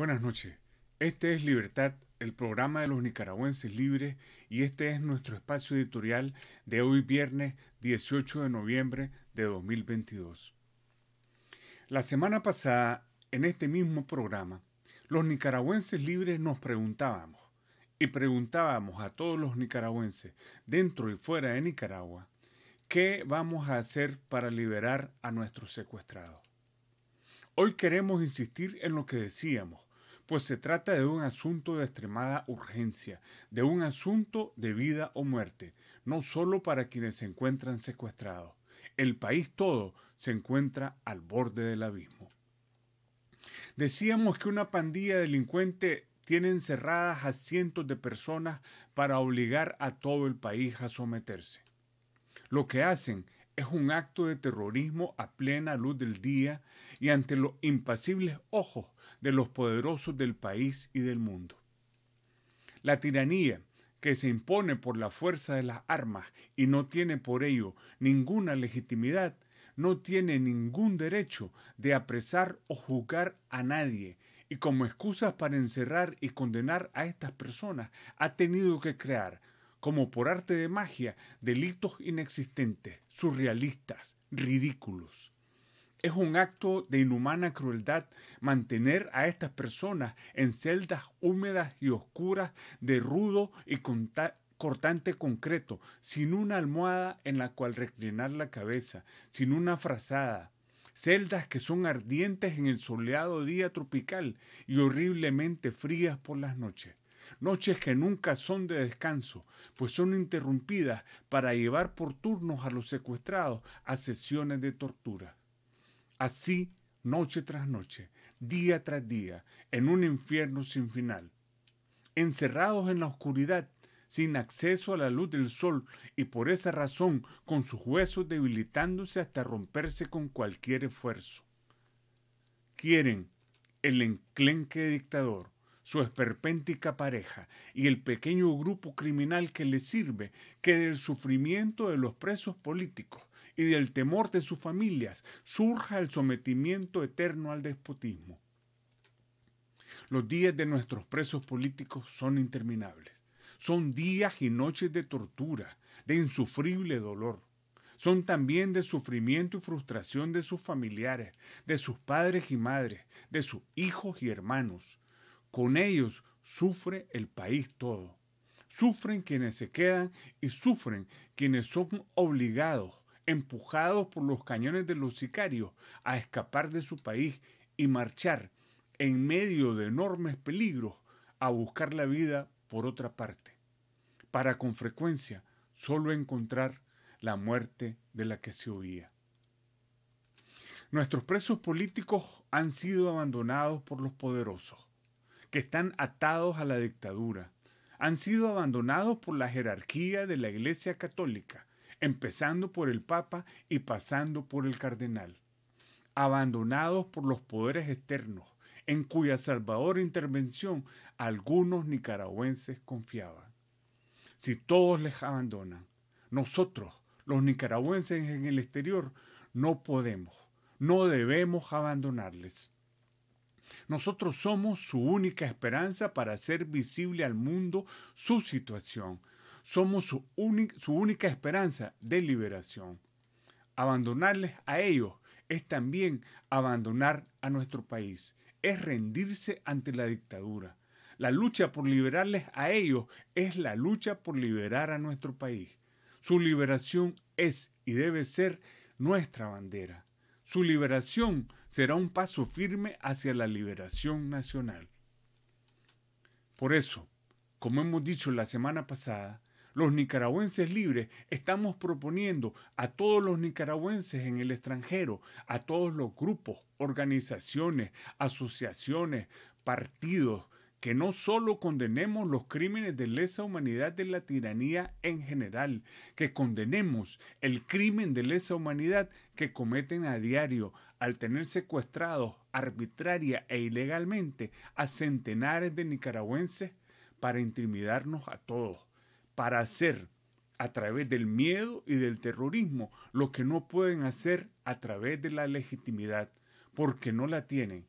Buenas noches. Este es Libertad, el programa de los nicaragüenses libres, y este es nuestro espacio editorial de hoy viernes 18 de noviembre de 2022. La semana pasada, en este mismo programa, los nicaragüenses libres nos preguntábamos, y preguntábamos a todos los nicaragüenses, dentro y fuera de Nicaragua, ¿qué vamos a hacer para liberar a nuestros secuestrados? Hoy queremos insistir en lo que decíamos, pues se trata de un asunto de extremada urgencia, de un asunto de vida o muerte, no solo para quienes se encuentran secuestrados. El país todo se encuentra al borde del abismo. Decíamos que una pandilla delincuente tiene encerradas a cientos de personas para obligar a todo el país a someterse. Lo que hacen es un acto de terrorismo a plena luz del día y ante los impasibles ojos de los poderosos del país y del mundo. La tiranía que se impone por la fuerza de las armas y no tiene por ello ninguna legitimidad, no tiene ningún derecho de apresar o juzgar a nadie, y como excusas para encerrar y condenar a estas personas ha tenido que crear como por arte de magia, delitos inexistentes, surrealistas, ridículos. Es un acto de inhumana crueldad mantener a estas personas en celdas húmedas y oscuras de rudo y cortante concreto, sin una almohada en la cual reclinar la cabeza, sin una frazada, celdas que son ardientes en el soleado día tropical y horriblemente frías por las noches noches que nunca son de descanso, pues son interrumpidas para llevar por turnos a los secuestrados a sesiones de tortura. Así, noche tras noche, día tras día, en un infierno sin final. Encerrados en la oscuridad, sin acceso a la luz del sol y por esa razón con sus huesos debilitándose hasta romperse con cualquier esfuerzo. Quieren el enclenque dictador, su esperpéntica pareja y el pequeño grupo criminal que le sirve, que del sufrimiento de los presos políticos y del temor de sus familias surja el sometimiento eterno al despotismo. Los días de nuestros presos políticos son interminables. Son días y noches de tortura, de insufrible dolor son también de sufrimiento y frustración de sus familiares, de sus padres y madres, de sus hijos y hermanos. Con ellos sufre el país todo. Sufren quienes se quedan y sufren quienes son obligados, empujados por los cañones de los sicarios, a escapar de su país y marchar en medio de enormes peligros a buscar la vida por otra parte, para con frecuencia solo encontrar la muerte de la que se huía. Nuestros presos políticos han sido abandonados por los poderosos que están atados a la dictadura. Han sido abandonados por la jerarquía de la Iglesia Católica, empezando por el Papa y pasando por el Cardenal. Abandonados por los poderes externos, en cuya salvadora intervención algunos nicaragüenses confiaban. Si todos les abandonan, nosotros, los nicaragüenses en el exterior, no podemos, no debemos abandonarles. Nosotros somos su única esperanza para hacer visible al mundo su situación. Somos su, única esperanza de liberación. Abandonarles a ellos es también abandonar a nuestro país, es rendirse ante la dictadura. La lucha por liberarles a ellos es la lucha por liberar a nuestro país. Su liberación es y debe ser nuestra bandera. Su liberación será un paso firme hacia la liberación nacional. Por eso, como hemos dicho la semana pasada, los nicaragüenses libres estamos proponiendo a todos los nicaragüenses en el extranjero, a todos los grupos, organizaciones, asociaciones, partidos, que no solo condenemos los crímenes de lesa humanidad de la tiranía en general, que condenemos el crimen de lesa humanidad que cometen a diario al tener secuestrados arbitraria e ilegalmente a centenares de nicaragüenses para intimidarnos a todos, para hacer a través del miedo y del terrorismo lo que no pueden hacer a través de la legitimidad, porque no la tienen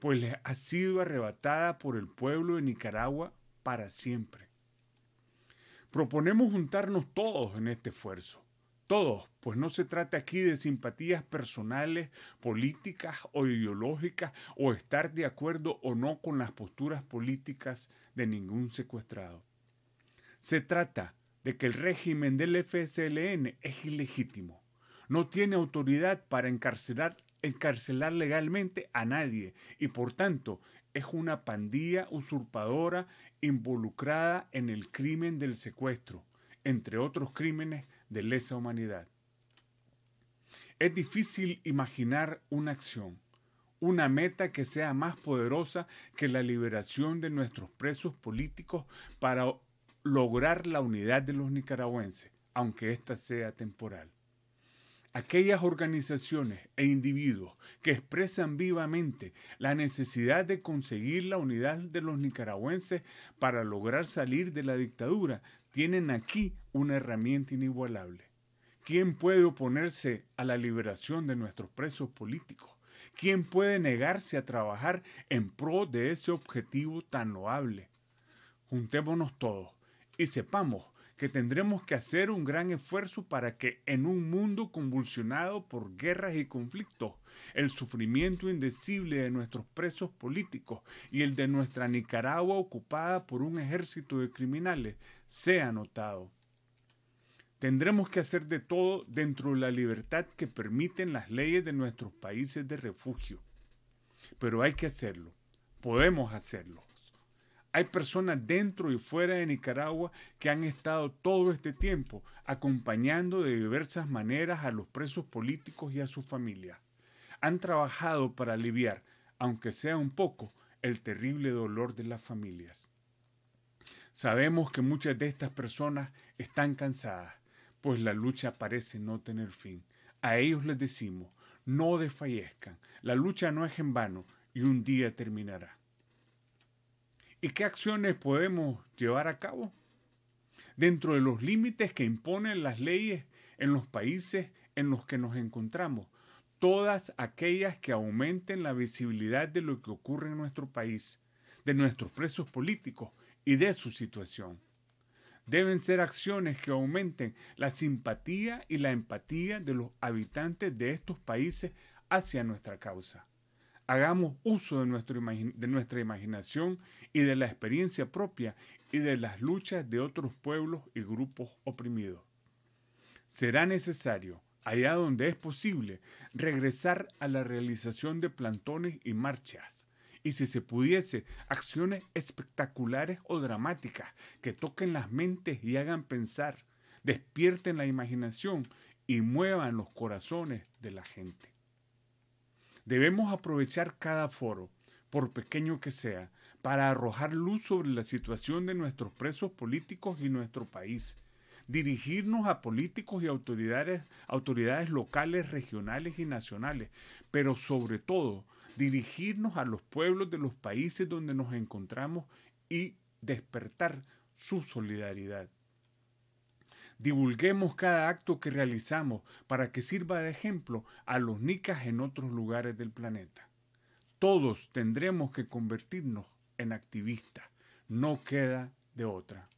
pues ha sido arrebatada por el pueblo de Nicaragua para siempre. Proponemos juntarnos todos en este esfuerzo, todos, pues no se trata aquí de simpatías personales, políticas o ideológicas, o estar de acuerdo o no con las posturas políticas de ningún secuestrado. Se trata de que el régimen del FSLN es ilegítimo, no tiene autoridad para encarcelar encarcelar legalmente a nadie y por tanto es una pandilla usurpadora involucrada en el crimen del secuestro, entre otros crímenes de lesa humanidad. Es difícil imaginar una acción, una meta que sea más poderosa que la liberación de nuestros presos políticos para lograr la unidad de los nicaragüenses, aunque ésta sea temporal. Aquellas organizaciones e individuos que expresan vivamente la necesidad de conseguir la unidad de los nicaragüenses para lograr salir de la dictadura tienen aquí una herramienta inigualable. ¿Quién puede oponerse a la liberación de nuestros presos políticos? ¿Quién puede negarse a trabajar en pro de ese objetivo tan loable? Juntémonos todos y sepamos que tendremos que hacer un gran esfuerzo para que en un mundo convulsionado por guerras y conflictos, el sufrimiento indecible de nuestros presos políticos y el de nuestra Nicaragua ocupada por un ejército de criminales sea notado. Tendremos que hacer de todo dentro de la libertad que permiten las leyes de nuestros países de refugio. Pero hay que hacerlo. Podemos hacerlo. Hay personas dentro y fuera de Nicaragua que han estado todo este tiempo acompañando de diversas maneras a los presos políticos y a sus familias. Han trabajado para aliviar, aunque sea un poco, el terrible dolor de las familias. Sabemos que muchas de estas personas están cansadas, pues la lucha parece no tener fin. A ellos les decimos, no desfallezcan, la lucha no es en vano y un día terminará. ¿Y qué acciones podemos llevar a cabo? Dentro de los límites que imponen las leyes en los países en los que nos encontramos, todas aquellas que aumenten la visibilidad de lo que ocurre en nuestro país, de nuestros presos políticos y de su situación. Deben ser acciones que aumenten la simpatía y la empatía de los habitantes de estos países hacia nuestra causa hagamos uso de, nuestro, de, nuestra imaginación y de la experiencia propia y de las luchas de otros pueblos y grupos oprimidos. Será necesario, allá donde es posible, regresar a la realización de plantones y marchas, y si se pudiese, acciones espectaculares o dramáticas que toquen las mentes y hagan pensar, despierten la imaginación y muevan los corazones de la gente. Debemos aprovechar cada foro, por pequeño que sea, para arrojar luz sobre la situación de nuestros presos políticos y nuestro país. Dirigirnos a políticos y autoridades, autoridades locales, regionales y nacionales, pero sobre todo dirigirnos a los pueblos de los países donde nos encontramos y despertar su solidaridad. Divulguemos cada acto que realizamos para que sirva de ejemplo a los nicas en otros lugares del planeta. Todos tendremos que convertirnos en activistas. No queda de otra.